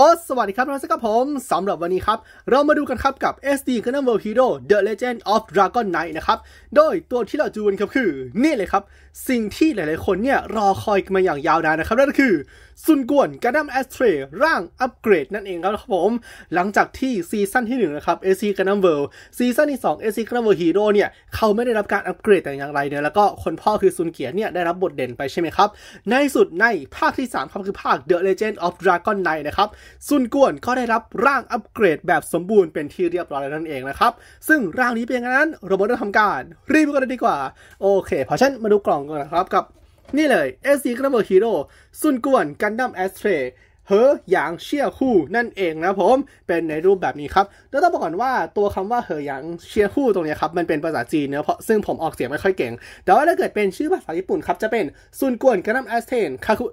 โอ้สวัสดีครับทุกท่านครับผมสำหรับวันนี้ครับ เรามาดูกันครับกับ SD g u n n a m World Hero The Legend of Dragon Knight นะครับ โดยตัวที่เราจูนครับคือ นี่เลยครับ สิ่งที่หลายๆคนเนี่ยรอคอยมาอย่างยาวนานนะครับนั่นก็คือซุนกวนกระดัมแอสเทรร่างอัปเกรดนั่นเองครับผม หลังจากที่ซีซั่นที่ 1 นะครับเอซีกระดัมเวิลด์ซีซั่นที่2เอซีกระดัมเวิลด์ฮีโร่เนี่ย เขาไม่ได้รับการอัปเกรดแต่อย่างไรเนี่ย แล้วก็คนพ่อคือซุนเกียเนี่ย ได้รับบทเด่นไปใช่ไหมครับ ในสุดในภาคที่ 3 ครับคือภาคเดเ l เลเจนออฟดราก n k n i น h t นะครับซุนกวนก็ได้รับร่างอัปเกรดแบบสมบูรณ์เป็นที่เรียบร้อยแล้วนั่นเองนะครับซึ่งร่างนี้เป็นอย่างนั้นเราบอทได้ทำการ รีบกันเลยดีกว่าโอเคเพราะฉะนั้นมาดูกล่องกันนะครับกับนี่เลย SC กระเบิ h ฮีโร่ซุนกวนกันดั้มแอสเทรเฮอหยางเชี่ยคู่นั่นเองนะผมเป็นในรูปแบบนี้ครับแล้วต้องบอกก่อนว่าตัวคำว่าเฮอหยางเชี่ยคู่ตรงนี้ครับ มันเป็นภาษาจีนเนะเพราะซึ่งผมออกเสียงไม่ค่อยเก่ง แต่ว่าถ้าเกิดเป็นชื่อภาษาญี่ปุ่นครับ จะเป็นซุนกวนกันนั้มแอสเทนคาคุ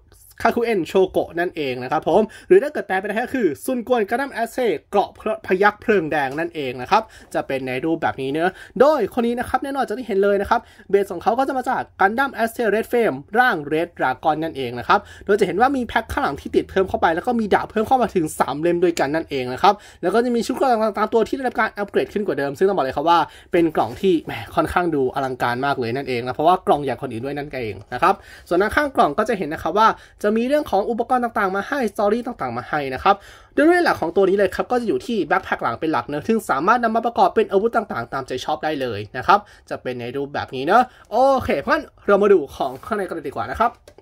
คาคุเอนโชโกะนั่นเองนะครับผมหรือถ้าเกิดแปลเป็นไทยก็คือซุนกวนกระดัมแอสเซ่เกราะพยักเพลิงแดงนั่นเองนะครับจะเป็นในรูปแบบนี้เนื้อโดยคนนี้นะครับแน่นอนจะได้เห็นเลยนะครับเบสของเขาก็จะมาจากกันดัมแอสเซ่เรดเฟมร่างเรดดรากอนนั่นเองนะครับโดยจะเห็นว่ามีแพ็คข้างหลังที่ติดเพิ่มเข้าไปแล้วก็มีดาบเพิ่มเข้ามาถึง 3 เล่มด้วยกันนั่นเองนะครับแล้วก็จะมีชุดกล่องต่างๆตัวที่ได้รับการอัปเกรดขึ้นกว่าเดิมซึ่งต้องบอกเลยครับว่า เป็นกล่องที่แหมค่อนข้างดูอลังการมากเลยนั่นเองนะเพราะว่ากล่องย่างคนอื่นด้วยนั่นเองนะครับส่วนข้างกล่องก็จะเห็นนะครับว่าจะมีเรื่องของอุปกรณ์ต่างๆมาให้ สตอรี่ต่างๆมาให้นะครับ โดยเรื่องหลักของตัวนี้เลยครับ ก็จะอยู่ที่แบ็คแพคหลังเป็นหลักเนะ ซึ่งสามารถนำมาประกอบเป็นอาวุธต่างๆ ตามใจชอบได้เลยนะครับ จะเป็นในรูปแบบนี้เนอะโอเค เพราะงั้นเรามาดูของข้างในกันเลยดีกว่านะครับ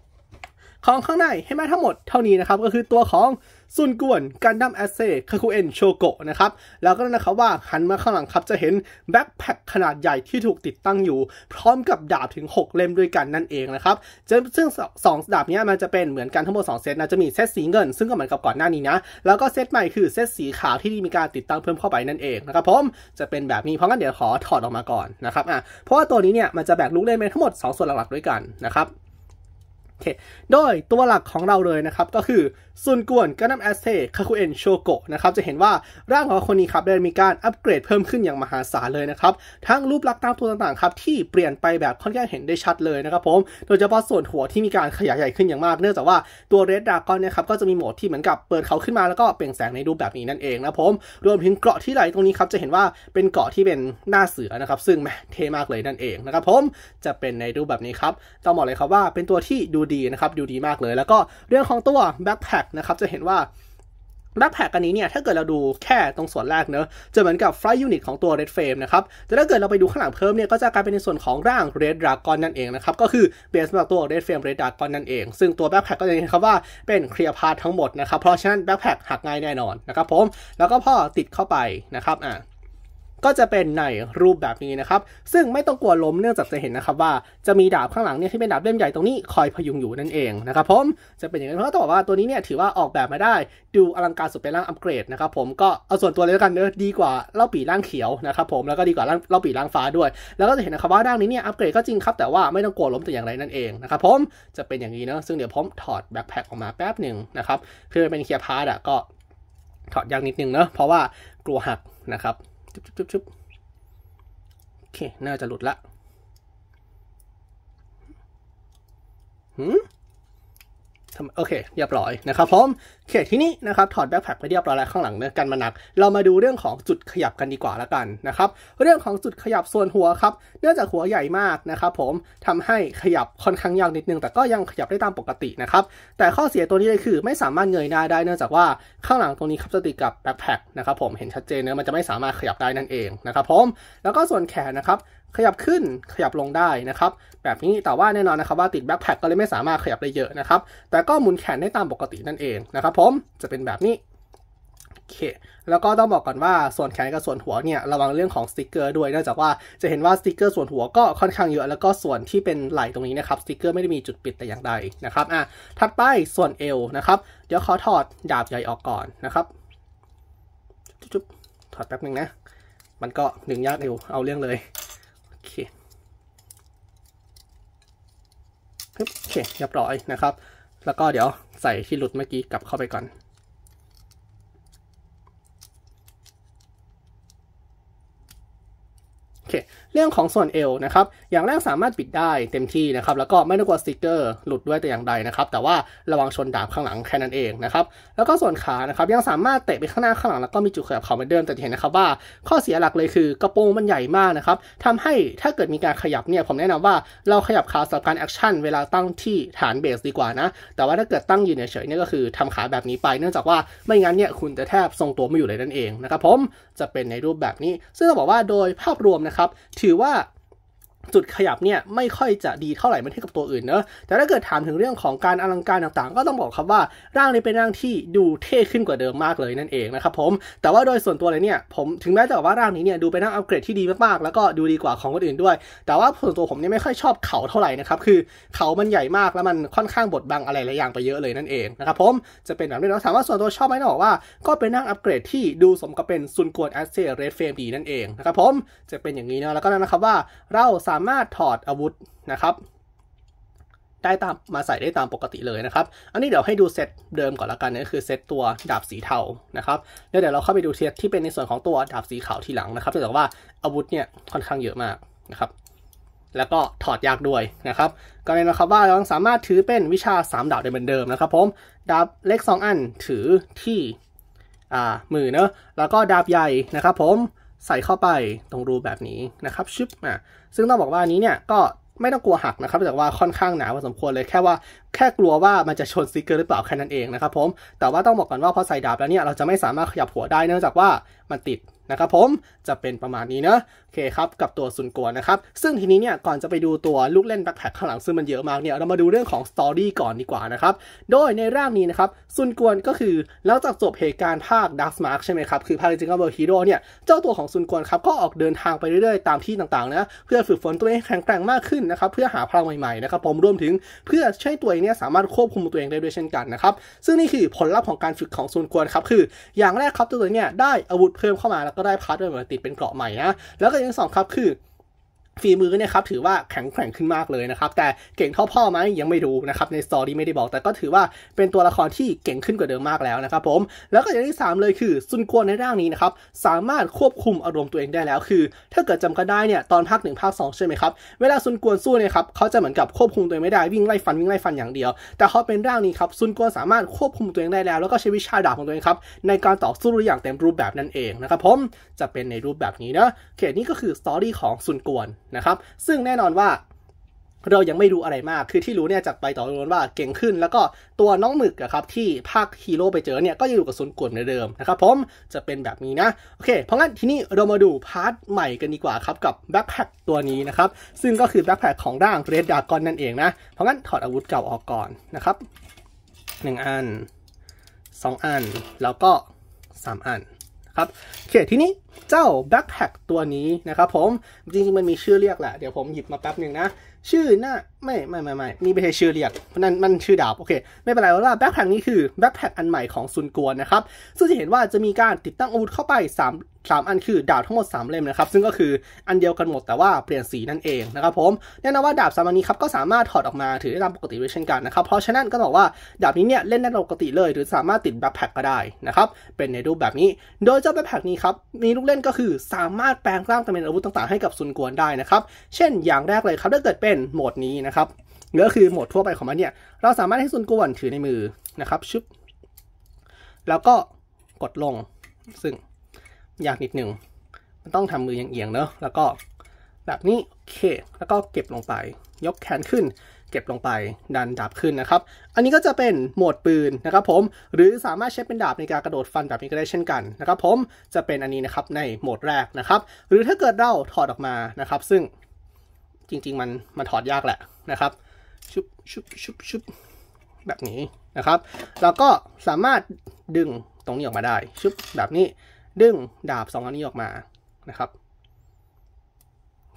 ของข้างในให้มาทั้งหมดเท่านี้นะครับก็คือตัวของซุนกวนกันดั้มแอสเซ่คาคุเอนโชโกะนะครับ แล้วก็นะครับว่า หันมาข้างหลังครับจะเห็นแบ็คแพคขนาดใหญ่ที่ถูกติดตั้งอยู่ พร้อมกับดาบถึง 6 เล่มด้วยกันนั่นเองนะครับ ซึ่งสองดาบนี้มันจะเป็นเหมือนกันทั้งหมด 2 เซตนะจะมีเซตสีเงินซึ่งก็เหมือนกับก่อนหน้านี้นะแล้วก็เซตใหม่คือเซตสีขาวที่มีการติดตั้งเพิ่มเข้าไปนั่นเองนะครับผมจะเป็นแบบนี้เพราะงั้นเดี๋ยวขอถอดออกมาก่อนนะครับอ่ะเพราะว่าตัวนี้เนี่ยมันจะแบ่งลูกเล่นเป็นทั้งหมด 2 ส่วนหลักๆด้วยกันนะครับเคโดยตัวหลักของเราเลยนะครับ ก็คือซุนกวนกันัมแอสเทคาคุเอนโชโกะนะครับจะเห็นว่าร่างของคนนี้ครับได้มีการอัปเกรดเพิ่มขึ้นอย่างมหาศาลเลยนะครับ ทั้งรูปลักษณ์ตามตัวต่างๆครับที่เปลี่ยนไปแบบค่อนข้างเห็นได้ชัดเลยนะครับผม โดยเฉพาะส่วนหัวที่มีการขยายใหญ่ขึ้นอย่างมากเนื่องจากว่าตัวเรดดากอนนีครับก็จะมีโหมดที่เหมือนกับเปิดเขาขึ้นมาแล้วก็เปล่งแสงในรูปแบบนี้นั่นเองนะผมรวมถึงเกราะที่ไหลตรงนี้ครับจะเห็นว่าเป็นเกราะที่เป็นหน้าเสือนะครับซึ่งแมเท่มากเลยนั่นเองนะครับผมจะเป็นในรูปแบบนี้ครับต้องบอกเลยครับว่าเป็นตัวที่ดูดดีนะครับดูดีมากเลย แล้วก็เรื่องของตัวแบ็คแพคนะครับจะเห็นว่าแบ็คแพคกันนี้เนี่ยถ้าเกิดเราดูแค่ตรงส่วนแรกเนอะจะเหมือนกับไฟยูนิตของตัว Red Frame นะครับแต่ถ้าเกิดเราไปดูข้างหลังเพิ่มเนี่ยก็จะกลายเป็นในส่วนของร่าง Red Dragon นั่นเองนะครับก็คือเบสมาจากตัว Red Frame Red Dragon นั่นเอง ซึ่งตัวแบ็คแพคก็จะเห็นครับว่าเป็นเคลียร์พาร์ททั้งหมดนะครับเพราะฉะนั้นแบ็คแพคหักง่ายแน่นอนนะครับผมแล้วก็พอติดเข้าไปนะครับอ่าก็จะเป็นในรูปแบบนี้นะครับ ซึ่งไม่ต้องกลัวล้มเนื่องจากจะเห็นนะครับ ว่าจะมีดาบข้างหลังเนี่ยที่เป็นดาบเล่มใหญ่ตรงนี้ คอยพยุงอยู่นั่นเองนะครับผม จะเป็นอย่างนั้นเพราะต้องบอกว่าตัวนี้เนี่ยถือว่าออกแบบมาได้ ดูอลังการสุดเป็นร่างอัปเกรดนะครับ ผม ก็เอาส่วนตัวเลยกันเนอะดีกว่าเล่าปีร่างเขียวนะครับ ผมแล้วก็ดีกว่าเล่าปีร่างฟ้าด้วย แล้วก็จะเห็นนะครับว่าด้านนี้เนี่ยอัปเกรดก็จริงครับ แต่ว่าไม่ต้องกลัวล้มแต่อย่างไรนั่นเองนะครับผม จะเป็นอย่างนี้เนอะซึ่งเดี๋ยวผมถอดแบ็คแพคออกมาแป๊บหนึ่งนะครับคือเป็นเคียร์พาร์ตอะก็ถอดยากนิดนึงเนอะเพราะว่ากลัวหักนะครับจุ๊บจุ๊บจุ๊บจุ๊บโอเค น่าจะหลุดละหืมโอเค เรียบร้อยนะครับพร้อมเขตที่นี้นะครับถอดแบ็คแพ็คไปเรียบร้อยแล้วข้างหลังเนื้อกันมาหนัก เรามาดูเรื่องของจุดขยับกันดีกว่าละกันนะครับเรื่องของจุดขยับส่วนหัวครับเนื่องจากหัวใหญ่มากนะครับผมทำให้ขยับค่อนข้างยากนิดนึง แต่ก็ยังขยับได้ตามปกตินะครับแต่ข้อเสียตัวนี้เลยคือ ไม่สามารถเงยหน้าได้เนื่องจากว่าข้างหลังตรงนี้ครับจะติดกับแบ็คแพ็คนะครับผมเห็นชัดเจนเนื้อมันจะไม่สามารถขยับได้นั่นเองนะครับผมแล้วก็ส่วนแขนนะครับขยับขึ้นขยับลงได้นะครับ แบบนี้แต่ว่าแน่นอนนะครับ ว่าติดแบ็คแพคก็เลยไม่สามารถขยับได้เยอะนะครับ แต่ก็หมุนแขนได้ตามปกตินั่นเองนะครับผมจะเป็นแบบนี้โอเคแล้วก็ต้องบอกก่อนว่าส่วนแขนกับส่วนหัวเนี่ยระวังเรื่องของสติกเกอร์ด้วยเนื่องจากว่าจะเห็นว่าสติกเกอร์ส่วนหัวก็ค่อนข้างเยอะแล้วก็ส่วนที่เป็นไหล่ตรงนี้นะครับสติกเกอร์ไม่ได้มีจุดปิดแต่อย่างใดนะครับอ่ะถัดไปส่วนเอวนะครับ เดี๋ยวขอถอดดาบใหญ่ออกก่อนนะครับจุ๊บถอดแป๊บนึงนะมันก็หนึ่งยากเอวเอาเรื่องเลยปึ๊บโอเคเรียบร้อยนะครับ แล้วก็เดี๋ยวใส่ที่หลุดเมื่อกี้กลับเข้าไปก่อน โอเคเรื่องของส่วนเอวนะครับอย่างแรกสามารถปิดได้เต็มที่นะครับ แล้วก็ไม่ต้องกดสติ๊กเกอร์หลุดด้วยแต่อย่างใดนะครับ แต่ว่าระวังชนดาบข้างหลังแค่นั้นเองนะครับ แล้วก็ส่วนขานะครับยังสามารถเตะไปข้างหน้าข้างหลังแล้วก็มีจุดขยับเขาเหมือนเดิม แต่เห็นนะครับว่า ข้อเสียหลักเลยคือกระโปรงมันใหญ่มากนะครับทำให้ถ้าเกิดมีการขยับเนี่ยผมแนะนำว่าเราขยับขาสำหรับการแอคชั่นเวลาตั้งที่ฐานเบสดีกว่านะ แต่ว่าถ้าเกิดตั้งอยู่เฉยเนี่ยก็คือทำขาแบบนี้ไป เนื่องจากว่าไม่งั้นเนี่ยคุณจะแทบทรงตัวไม่อยู่เลยนั่นเองนะครับผมจะเป็นในรูปแบบนี้ซึ่งจะบอกว่าโดยภาพรวมนะครับถือว่าจุดขยับเนี่ยไม่ค่อยจะดีเท่าไหร่เมื่อเทียบกับตัวอื่นเนอะแต่ถ้าเกิดถามถึงเรื่องของการอลังการต่างๆ ก็ต้องบอกครับว่าร่างนี้เป็นร่างที่ดูเท่ขึ้นกว่าเดิมมากเลยนั่นเองนะครับผมแต่ว่าโดยส่วนตัวเลยเนี่ยผมถึงแม้จะบอกว่าร่างนี้เนี่ยดูเป็นร่างอัปเกรดที่ดีมากๆแล้วก็ดูดีกว่าของคนอื่นด้วย แต่ว่าส่วนตัวผมเนี่ยไม่ค่อยชอบเขาเท่าไหร่นะครับคือเขามันใหญ่มากแล้วมันค่อนข้างบดบังอะไรหลายอย่างไปเยอะเลยนั่นเองนะครับผมจะเป็นแบบนี้เนาะถามว่าส่วนตัวชอบไหมเนาะบอกว่าก็เป็นร่างอัปเกรดที่ดูสมกับเป็นซุนกวนแอสเซเรดเฟมดีนั่นเองนะครับผมจะเป็นอย่างนี้เนาะแล้วก็นั่นนะครับว่าเราสาามารถถอดอาวุธนะครับ ได้ตามมาใส่ได้ตามปกติเลยนะครับ อันนี้เดี๋ยวให้ดูเซตเดิมก่อนละกันน่คือเซตตัวดาบสีเทานะครับแล้วเดี๋ยวเราเข้าไปดูเซตที่เป็นในส่วนของตัว ดาบสีขาวทีหลังนะครับจะบอกว่าอาวุธเนี่ยค่อนข้างเยอะมากนะครับ แล้วก็ถอดยากด้วยนะครับก็เลยนะครับว่าเราสามารถถือเป็นวิชา 3 ดาบได้เหมือนเดิมนะครับผมดาบเล็ก 2 อันถือที่มือเนอะแล้วก็ดาบใหญ่นะครับ ผมใส่เข้าไปตรงรูแบบนี้นะครับชึบอ่ะซึ่งต้องบอกว่านี้เนี่ยก็ไม่ต้องกลัวหักนะครับแต่ว่าค่อนข้างหนาพอสมควรเลยแค่ว่าแค่กลัวว่ามันจะชนซิกเกอร์หรือเปล่าแค่นั้นเองนะครับผมแต่ว่าต้องบอกก่อนว่าพอใส่ดาบแล้วเนี่ยเราจะไม่สามารถขยับหัวได้เนื่องจากว่ามันติดนะครับผมจะเป็นประมาณนี้เนอะโอเคครับ กับตัวซุนกัวนะครับ ซึ่งทีนี้เนี่ยก่อนจะไปดูตัวลูกเล่นแบ็คแพคข้างหลังซึ่งมันเยอะมากเนี่ยเรามาดูเรื่องของสตอรี่ก่อนดีกว่านะครับ โดยในร่างนี้นะครับซุนกวนก็คือหลังจากจบเหตุการณ์ภาคดัฟมาร์กใช่ไหมครับ คือภาคจิงเกิลเบอร์ฮีโร่เนี่ย เจ้าตัวของซุนกวนครับก็ออกเดินทางไปเรื่อยๆตามที่ต่างๆนะเพื่อฝึกฝนตัวเองแข็งแกร่งมากขึ้นนะครับเพื่อหาพลังใหม่ๆนะครับผมรวมถึงเพื่อใช้ตัวเองเนี่ยสามารถควบคุมตัวเองได้ด้วยเช่นกันนะครับซึ่งนี่คือผลลัพธ์ของการฝึกของซุนกวนครับคืออย่างแรกครับตัวเนี่ยได้อาวุธเพิ่มเข้ามาก็ได้พาร์ทเปวยเหมือนติดเป็นเกราะใหม่นะแล้วก็อย่างที่สองครับคือฝีมือเนี่ยครับถือว่าแข็งแกร่งขึ้นมากเลยนะครับ แต่เก่งเท่าพ่อไหมยังไม่รู้นะครับในสตอรี่ไม่ได้บอก แต่ก็ถือว่าเป็นตัวละครที่เก่งขึ้นกว่าเดิมมากแล้วนะครับผม แล้วก็อย่างที่ 3 เลยคือซุนกวนในร่างนี้นะครับสามารถควบคุมอารมณ์ตัวเองได้แล้ว คือถ้าเกิดจำกันได้เนี่ยตอนภาคหนึ่งภาคสองใช่ไหมครับเวลาซุนกวนสู้เนี่ยครับเขาจะเหมือนกับควบคุมตัวเองไม่ได้วิ่งไล่ฟันวิ่งไล่ฟันอย่างเดียว แต่เขาเป็นร่างนี้ครับซุนกวนสามารถควบคุมตัวเองได้แล้ว แล้วก็ใช้วิชาดาบของตัวเองครับในการต่อสู้อย่างเต็มรูปแบบนั่นเองนะครับผมจะเป็นในรูปแบบนี้นะเขตนี้ก็คือสตอรี่ของซุนกวนนะครับซึ่งแน่นอนว่าเรายังไม่รู้อะไรมาก คือที่รู้เนี่ยจากไปต่อรน้ว่าเก่งขึ้น แล้วก็ตัวน้องหมึกอะครับที่ภาคฮีโร่ไปเจอเนี่ยก็ยังอยู่กับศูนย์กวเหมือนเดิมนะครับผมจะเป็นแบบนี้นะโอเคเพราะงั้นทีนี้เรามาดูพาร์ทใหม่กันดีกว่าครับกับแบ็คแพคตัวนี้นะครับซึ่งก็คือแบ็คแพคของร่างเรดดากอนนั่นเองนะเพราะงั้นถอดอาวุธเก่าออกก่อนนะครับ 1 อัน 2 อันแล้วก็ 3 อันครับโอเคทีนี้เจ้าแบ็คแพคตัวนี้นะครับผมจริงๆมันมีชื่อเรียกแหละ เดี๋ยวผมหยิบมาแป๊บหนึ่งนะ ชื่อน่าไม่ไม่ไม่ไม่นี่ไม่ใช่ชื่อเรียกเพราะนั่นมันชื่อดาบโอเค ไม่เป็นไรว่าแบ็คแพคนี้คือแบ็ p แพคอันใหม่ของซุนกวนนะครับซึ่งจะเห็นว่าจะมีการติดตั้งอาวุธเข้าไป3 3อันคือดาบทั้งหมด 3 เล่มนะครับซึ่งก็คืออันเดียวกันหมดแต่ว่าเปลี่ยนสีนั่นเองนะครับผมแน่นอนว่าดาบสามอันนี้ครับก็สามารถถอดออกมาถือได้ตามปกติด้วยเช่นกันนะครับเพราะฉะนั้นก็บอกว่า ดาบนี้เนี่ยเล่นได้ปกติเลย หรือสามารถติดแบ็คแพ็คก็ได้นะครับเป็นในรูปแบบนี้ โดยเจ้าแบ็คแพ็คนี้ครับมีลูกเล่นก็คือสามารถแปลงร่างเป็นอาวุธต่างๆให้กับซุนกวนได้นะครับเช่นอย่างแรกเลยครับถ้าเกิดเป็นโหมดนี้นะครับก็คือโหมดทั่วไปของมันเนี่ยเราสามารถให้ซุนกวนถือในมือนะครับชุบแล้วก็กดลงซึ่งยากนิดหนึ่ง มันต้องทำมือยังเอียงเนอะแล้วก็แบบนี้โอเค แล้วก็เก็บลงไป ยกแขนขึ้น เก็บลงไปดันดาบขึ้นนะครับ อันนี้ก็จะเป็นโหมดปืนนะครับผม หรือสามารถใช้เป็นดาบในการกระโดดฟันแบบนี้ก็ได้เช่นกันนะครับผม จะเป็นอันนี้นะครับในโหมดแรกนะครับ หรือถ้าเกิดเรา ถอดออกมานะครับ ซึ่งจริง ๆ มันมันถอดยากแหละนะครับ ชุบ ชุบ ชุบ ชุบ แบบนี้นะครับ แล้วก็สามารถดึงตรงนี้ออกมาได้ ชุบ แบบนี้ดึง ดาบสองอันนี้ออกมา นะครับ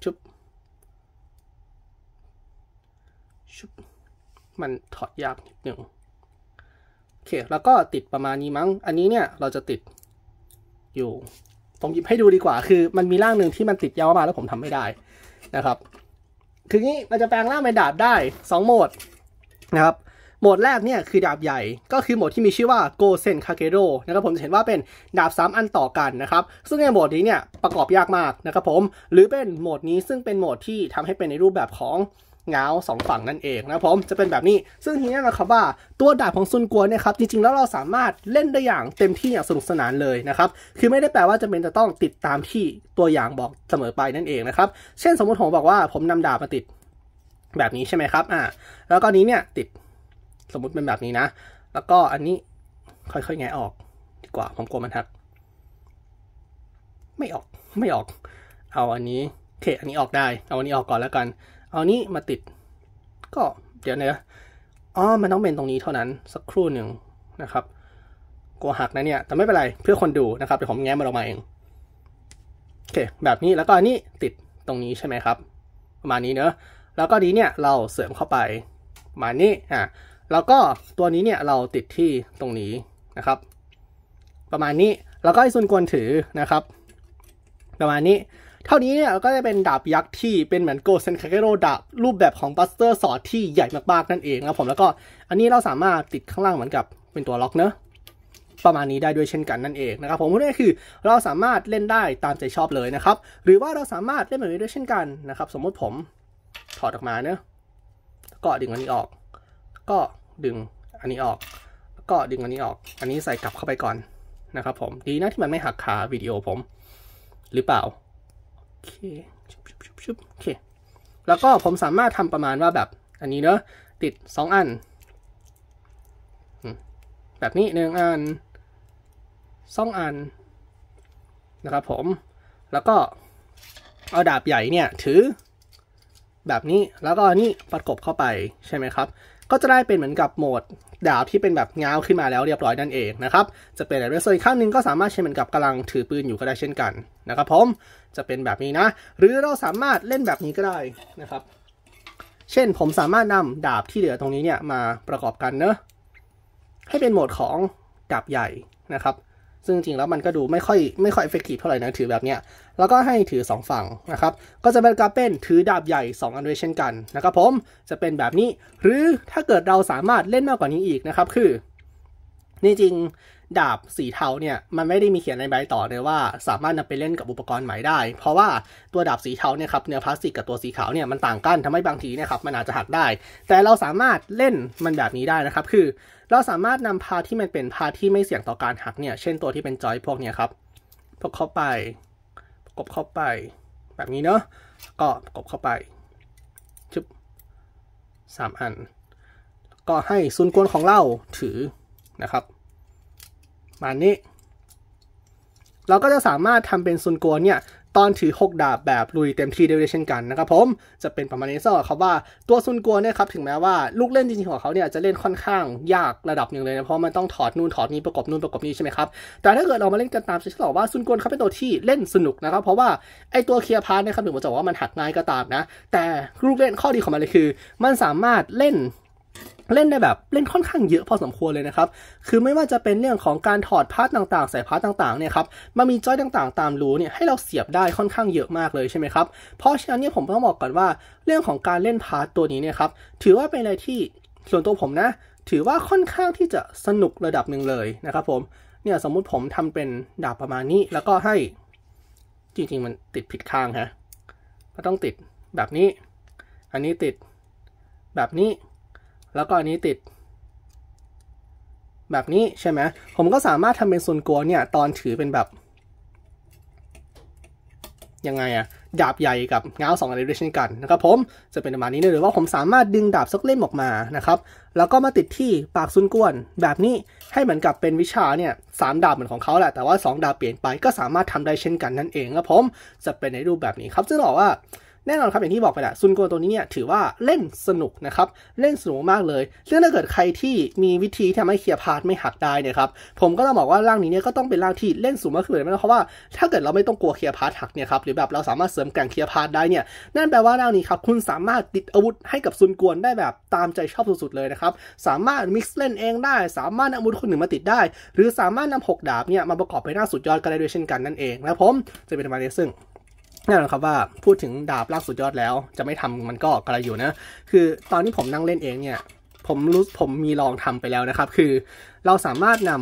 ชุบ ชุบ มันถอดยากนิดหนึ่งโอเค แล้วก็ติดประมาณนี้มั้ง อันนี้เนี่ย เราจะติดอยู่ผมหยิบให้ดูดีกว่า คือมันมีร่างหนึ่งที่มันติดยาวมาแล้วผมทำไม่ได้ นะครับ คืองี้มันจะแปลงร่างเป็นดาบได้ 2 โหมด นะครับมดแรกเนี่ยคือดาบใหญ่ก็คือโหมดที่มีชื่อว่าโกเซนคาเกโรนะครับผมจะเห็นว่าเป็นดาบ3อันต่อกันนะครับ ซึ่งในโหมดนี้เนี่ยประกอบยากมากนะครับผมหรือเป็นโหมดนี้ซึ่งเป็นโหมดที่ทำให้เป็นในรูปแบบของเงาสองฝั่งนั่นเองนะครับผมจะเป็นแบบนี้ ซึ่งทีนี้นะครับว่า ตัวดาบของซุนกัวเนี่ยครับจริงๆแล้วเราสามารถเล่นได้อย่างเต็มที่อย่างสนุกสนานเลยนะครับคือไม่ได้แปลว่าจะเป็นจะต้องติดตามที่ตัวอย่างบอกเสมอไปนั่นเองนะครับเช่นสมมติผมบอกว่าผมนำดาบมาติดแบบนี้ใช่ไหมครับอ่าแล้วก็นี้เนี่ยติดสมมติเป็นแบบนี้นะ แล้วก็อันนี้ค่อยๆแงะออกดีกว่าผมกลัวมันหัก ไม่ออก ไม่ออก เอาอันนี้เค อันนี้ออกได้ เอาอันนี้ออกก่อนแล้วกัน เอานี้มาติด ก็ เดี๋ยวนะอ๋อ มันต้องเป็นตรงนี้เท่านั้น สักครู่หนึ่งนะครับ กลัวหักนะเนี่ย แต่ไม่เป็นไร เพื่อคนดูนะครับเดี๋ยวผมแงมันออกมาเองโอเค แบบนี้แล้วก็อันนี้ติดตรงนี้ใช่ไหมครับ ประมาณนี้เนอะแล้วก็ดีเนี่ย เราเสริมเข้าไป มานี้อ่ะแล้วก็ตัวนี้เนี่ยเราติดที่ตรงนี้นะครับ ประมาณนี้แล้วก็ไอซุนกวนถือนะครับ ประมาณนี้เท่านี้เนี่ยเราก็จะเป็นดาบยักษ์ที่เป็นเหมือนโกเซนคาเกโรดาบรูปแบบของบัสเตอร์สอดที่ใหญ่มากๆนั่นเองนะผมแล้วก็อันนี้เราสามารถติดข้างล่างเหมือนกับเป็นตัวล็อกเนอะประมาณนี้ได้ด้วยเช่นกันนั่นเองนะครับ ผมนี่คือเราสามารถเล่นได้ตามใจชอบเลยนะครับ หรือว่าเราสามารถเล่นแบบนี้ด้วยเช่นกันนะครับ สมมติผมถอดออกมาเนอะก็ดึงอันนี้ออกก็ดึงอันนี้ออกก็ดึงอันนี้ออก อันนี้ใส่กลับเข้าไปก่อนนะครับผมดีนะที่มันไม่หักขาวิดีโอ ผมหรือเปล่าโอเคชุบๆโอเคแล้วก็ผมสามารถทำประมาณว่าแบบอันนี้เนอะติด 2 อัน แบบนี้หนึ่งอันสองอัน นะครับผมแล้วก็ เอาดาบใหญ่เนี่ยถือ แบบนี้แล้วก็นี่ประกบเข้าไปใช่ไหมครับก็จะได้เป็นเหมือนกับโหมดดาบที่เป็นแบบเงาขึ้นมาแล้วเรียบร้อยนั่นเองนะครับ จะเป็นแบบเส่วนอีกข้างหนึ่งก็สามารถใช้เหมือนกับกำลังถือปืนอยู่ก็ได้เช่นกันนะครับผมจะเป็นแบบนี้นะ หรือเราสามารถเล่นแบบนี้ก็ได้นะครับ เช่นผมสามารถนำดาบที่เหลือตรงนี้เนี่ยมาประกอบกันเนอะให้เป็นโหมดของดาบใหญ่นะครับซึ่งจริงแล้วมันก็ดูไม่ค่อยไม่ค่อยเอฟเฟกตีฟเท่าไหร่นะ ถือแบบเนี้ยแล้วก็ให้ถือ 2 ฝั่งนะครับ ก็จะเป็นการเป็นถือดาบใหญ่2อันด้วยเช่นกันนะครับผม จะเป็นแบบนี้หรือถ้าเกิดเราสามารถเล่นมากกว่านี้อีกนะครับคือ นี่จริงดาบสีเทาเนี่ยมันไม่ได้มีเขียนในใบต่อเลยว่า สามารถนำไปเล่นกับอุปกรณ์ใหม่ได้ เพราะว่าตัวดาบสีเทาเนี่ยครับเนื้อพลาสติกกับตัวสีขาวเนี่ยมันต่างกันทำให้บางทีเนี่ยครับ มันอาจจะหักได้ แต่เราสามารถเล่นมันแบบนี้ได้นะครับ คือ เราสามารถนำพาที่มันเป็นพาที่ไม่เสี่ยงต่อการหักเนี่ยเช่นตัวที่เป็นจอยพวกเนี่ยครับปกเข้าไปกบเข้าไปแบบนี้เนาะก็กบเข้าไปชึบสามอัน ก็ให้ซุนกวนของเราถือนะครับมานี้ เราก็จะสามารถทำเป็นซุนกัวเนี่ยตอนถือ 6 ดาบแบบ ลุย เต็มที่ได้เช่นกันนะครับผม จะเป็นประมาณนี้สำหรับเขาว่าตัวซุนกัวเนี่ยครับถึงแม้ว่าลูกเล่นจริงๆของเขาเนี่ยจะเล่นค่อนข้างยากระดับหนึ่งเลยนะเพราะมันต้องถอดนู่นถอดนี้ประกอบนู่นประกอบนี้ใช่ไหมครับ แต่ถ้าเกิดเรามาเล่นกันตามจะบอกว่าซุนกัวเขาเป็นตัวที่เล่นสนุกนะครับเพราะว่าไอตัวเคลียร์พาร์ทเนี่ยครับถึงจะบอกว่ามันหักง่ายก็ตามนะแต่ลูกเล่นข้อดีของมันเลยคือ มันสามารถเล่นเล่นได้แบบเล่นค่อนข้างเยอะพอสมควรเลยนะครับ คือไม่ว่าจะเป็นเรื่องของการถอดพาร์ตต่างๆใส่พาร์ตต่างๆเนี่ยครับมันมีจอยต่างๆ ตามรูเนี่ยให้เราเสียบได้ค่อนข้างเยอะมากเลยใช่ไหมครับ เพราะฉะนั้นเนี่ยผมต้องบอกก่อนว่าเรื่องของการเล่นพาร์ตตัวนี้เนี่ยครับ ถือว่าเป็นอะไรที่ส่วนตัวผมนะ ถือว่าค่อนข้างที่จะสนุกระดับหนึ่งเลยนะครับผม เนี่ยสมมุติผมทำเป็นดาบประมาณนี้แล้วก็ให้จริงๆมันติดผิดข้างฮะก็ต้องติดแบบนี้ อันนี้ติดแบบนี้แล้วก็อันนี้ติด แบบนี้ใช่ไหมผมก็สามารถทำเป็นซุนกัวเนี่ยตอนถือเป็นแบบ ยังไงอะดาบใหญ่กับ ง้าวสองอไรด้วยเช่นกันนะครับ ผมจะเป็นประมาณนี้เะยหรือว่าผมสามารถดึงดาบสักเล่มออกมานะครับ แล้วก็มาติดที่ปากซุนกวน แบบนี้ให้เหมือนกับเป็นวิชาเนี่ยสามดาบเหมือนของเขาแหละแต่ว่า 2 ดาบเปลี่ยนไปก็สามารถทำได้เช่นกันนั่นเองครับผมจะเป็นในรูปแบบนี้ครับจะบอกว่าแน่นอนครับอย่างที่บอกไปแหละซุนโกตัวนี้เนี่ยถือว่าเล่นสนุกนะครับ เล่นสนุกมากเลยซึ่งถ้าเกิดใครที่มีวิธีทำให้เคลียร์พาร์ทไม่หักได้นะครับผมก็ต้องบอกว่าร่างนี้เนี่ยก็ต้องเป็นร่างที่เล่นสูงมากขึ้นเพราะว่าถ้าเกิดเราไม่ต้องกลัวเคลียร์พาร์ทหักเนี่ยครับหรือแบบเราสามารถเสริมแกร่งเคลียร์พาร์ทได้เนี่ยนั่นแปลว่าร่างนี้ครับคุณสามารถติดอาวุธให้กับซุนกวนได้แบบตามใจชอบสุดๆเลยนะครับสามารถมิกซ์เล่นเองได้ สามารถนำอาวุธคนหนึ่งมาติดได้หรือสามารถนำหกดาบเนี่ยมาประกอบเป็นหน้าสุดยอดก็ได้ด้วยเช่นกันนั่นเองนะผมจะเป็นมาเลซึ่งนั่นแหละครับว่าพูดถึงดาบล่าสุดยอดแล้วจะไม่ทำมันก็กระไรอยู่นะคือตอนที่ผมนั่งเล่นเองเนี่ยผมรู้ผมมีลองทำไปแล้วนะครับ คือเราสามารถน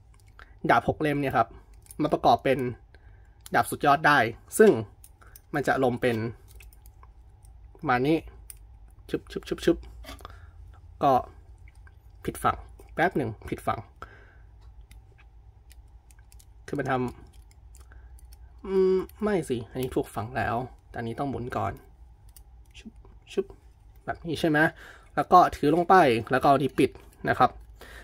ำดาบหกเล่มเนี่ยครับ มาประกอบเป็น ดาบสุดยอดได้ ซึ่งมันจะลมเป็นมานี้ชุบชุบชุบชุบก็ผิดฝั่งแป๊บหนึ่งผิดฝั่งคือมันทำอืมไม่สิอันนี้ถูกฝังแล้วแต่นนี้ต้องหมุนก่อนชุบชุบแบบนี้ใช่ไหมแล้วก็ถือลงไปแล้วก็เอาีปิดนะครับ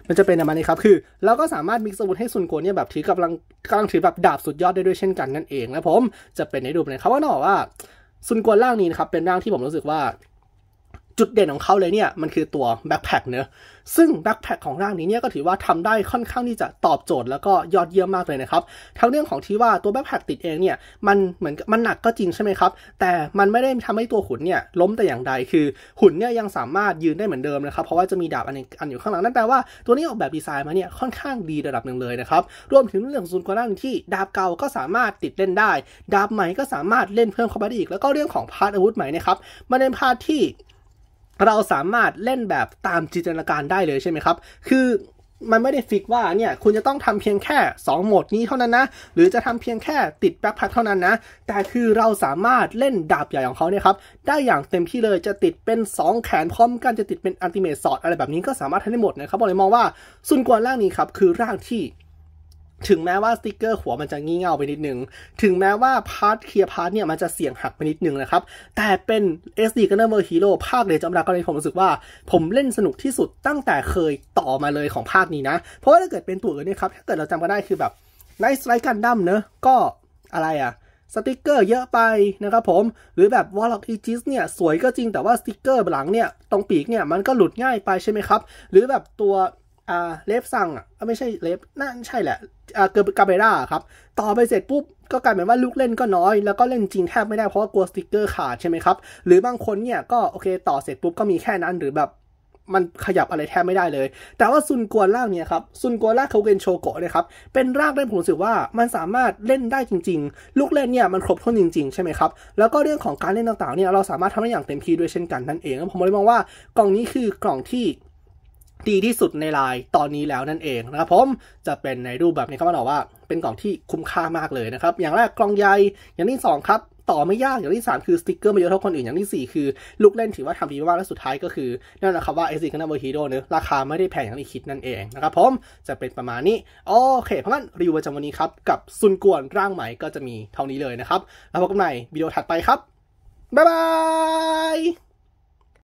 มันจะเป็นประมาณนี้ครับคือเราก็สามารถมิกซ์อาุดให้ซุนโกเนี่ยแบบถือกำลังกำลังถือแบบดาบสุดยอดได้ด้วยเช่นกันนั่นเองนะผมจะเป็นในรูปนะครับว่านอกว่าซุนโกนร่างนี้นะครับเป็นร่างที่ผมรู้สึกว่าจุดเด่นของเขาเลยเนี่ยมันคือตัวแบ็คแพคเนอะซึ่งแบ็คแพคของร่างนี้เนี่ยก็ถือว่าทำได้ค่อนข้างที่จะตอบโจทย์แล้วก็ยอดเยี่ยมมากเลยนะครับทั้งเรื่องของที่ว่าตัวแบ็คแพคติดเองเนี่ยมันเหมือนมันหนักก็จริงใช่ไหมครับ แต่มันไม่ได้ทำให้ตัวหุ่นเนี่ยล้มแต่อย่างใดคือหุ่นเนี่ยยังสามารถยืนได้เหมือนเดิมนะครับ เพราะว่าจะมีดาบอันอันอยู่ข้างหลัง นั่นแปลว่าตัวนี้ออกแบบดีไซน์มาเนี่ยค่อนข้างดีระดับหนึ่งเลยนะครับรวมถึงเรื่องซูนกอรันที่ดาบเก่าก็สามารถติดเล่นได้ดาบใหม่ก็สามารถเล่นเพิ่มเข้าไปได้อีกแล้วก็เรื่องของพาร์ทอาวุธใหม่นะครับ มันเป็นพาร์ทที่เราสามารถเล่นแบบตามจินตนาการได้เลยใช่ไหมครับ คือมันไม่ได้ฟิกว่าเนี่ยคุณจะต้องทำเพียงแค่2โหมดนี้เท่านั้นนะ หรือจะทำเพียงแค่ติดแบ็คพัดเท่านั้นนะ แต่คือเราสามารถเล่นดาบใหญ่ของเขาเนี่ยครับได้อย่างเต็มที่เลย จะติดเป็น 2 แขนพร้อมกันจะติดเป็นอัลติเมทสอดอะไรแบบนี้ก็สามารถทำได้หมดนะครับผมเลยมองว่าซุนกวนร่างนี้ครับคือร่างที่ถึงแม้ว่าสติกเกอร์หัวมันจะงี่เง่าไปนิดนึงถึงแม้ว่าพาร์ทเคลียร์พาร์ทเนี่ยมันจะเสียงหักไปนิดนึงนะครับ แต่เป็น SD g u n n e r m e r Hero ภาคเดยจมรากก็เลยผมรู้สึกว่าผมเล่นสนุกที่สุดตั้งแต่เคยต่อมาเลยของภาคนี้นะ เพราะว่าถ้าเกิดเป็นตัวอื่นนี่ครับ ถ้าเกิดเราจำกันได้คือแบบไนท์ไตร์กันดั้มเนอะก็อะไรอะสติกเกอร์เยอะไปนะครับผม หรือแบบวอลล็อกอีจิสเนี่ยสวยก็จริง แต่ว่าสติกเกอร์หลังเนี่ยตรงปีกเนี่ยมันก็หลุดง่ายไปใช่ไหมครับ หรือแบบตัว่าเลฟซังอ่ะไม่ใช่เลฟน่าใช่แหละอ่าเกิร์กาเบราครับ ต่อไปเสร็จปุ๊บ ก็กลายเป็นว่าลูกเล่นก็น้อยแล้วก็เล่นจริงแทบไม่ได้เพราะว่ากลัวสติกเกอร์ขาดใช่ไหมครับ หรือบางคนเนี่ย ก็โอเค ต่อเสร็จปุ๊บก็มีแค่นั้น หรือแบบมันขยับอะไรแทบไม่ได้เลย แต่ว่าซุนกวนร่างเนี่ยครับซุนกวนร่างเขาเกนโชโกะนะครับเป็นร่างได้ผมรู้สึกว่ามันสามารถเล่นได้จริงๆ ลูกเล่นเนี่ยมันครบถ้วนจริง ๆใช่ไหมครับแล้วก็เรื่องของการเล่นต่างๆเนี่ยเราสามารถทำได้อย่างเต็มที่ด้วยเช่นกันนั่นเองผมเลยมองว่ากล่องนี้คือกล่องที่ดีที่สุดในไลน์ตอนนี้แล้วนั่นเองนะครับผม จะเป็นในรูปแบบนี้ครับบอกว่าเป็นกล่องที่คุ้มค่ามากเลยนะครับ อย่างแรกกล่องใหญ่อย่างที่2ครับ ต่อไม่ยากอย่างที่3คือสติกเกอร์ไม่เยอะเท่าคนอื่นอย่างที่4คือลูกเล่นถือว่าทำดีมาก และสุดท้ายก็คือนั่นแหละครับว่าไอซีกันนาเบอร์ฮีโร่เนื้อราคาไม่ได้แพงอย่างที่คิดนั่นเองนะครับผมจะเป็นประมาณนี้ โอเคเพราะงั้นรีวิวประจำวันนี้ครับกับซุนกวนร่างใหม่ก็จะมีเท่านี้เลยนะครับแล้วพบกันใหม่วิดีโอถัดไปครับบ๊ายบาย